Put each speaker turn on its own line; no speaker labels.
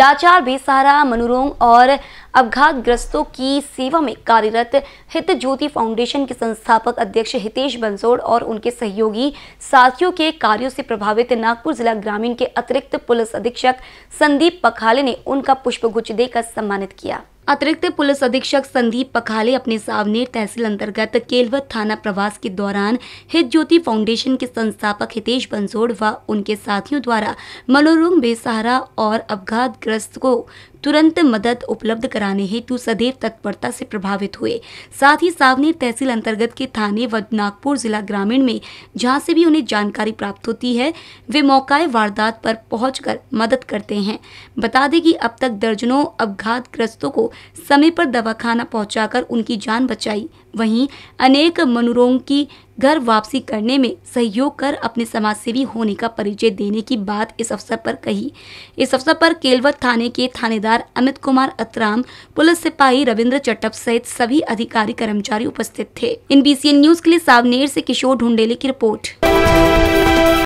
लाचार बेसहारा मनोरोंग और ग्रस्तों की सेवा में कार्यरत हित ज्योति फाउंडेशन के संस्थापक अध्यक्ष हितेश बंसोड़ और उनके सहयोगी साथियों के कार्यों से प्रभावित नागपुर जिला ग्रामीण के अतिरिक्त पुलिस अधीक्षक संदीप पखाले ने उनका पुष्पगुच्छ देकर सम्मानित किया अतिरिक्त पुलिस अधीक्षक संदीप पखाले अपने सावनेर तहसील अंतर्गत केलवत थाना प्रवास के दौरान हित ज्योति फाउंडेशन के संस्थापक हितेश बंसोड़ व उनके साथियों द्वारा मनोरोग बेसहारा और अपघात ग्रस्त को तुरंत मदद उपलब्ध कराने हेतु सदैव तत्परता से प्रभावित हुए साथ ही सावनेर तहसील अंतर्गत के थाने व नागपुर जिला ग्रामीण में जहां से भी उन्हें जानकारी प्राप्त होती है वे मौकाए वारदात पर पहुंचकर मदद करते हैं बता दें कि अब तक दर्जनों अपघातग्रस्तों को समय पर दवाखाना पहुँचा उनकी जान बचाई वहीं अनेक मनोरोग की घर वापसी करने में सहयोग कर अपने समाजसेवी होने का परिचय देने की बात इस अवसर पर कही इस अवसर पर केलवत थाने के थानेदार अमित कुमार अतराम पुलिस सिपाही रविंद्र चटप सहित सभी अधिकारी कर्मचारी उपस्थित थे इन बी न्यूज के लिए सावनेर ऐसी किशोर ढूंढेले की रिपोर्ट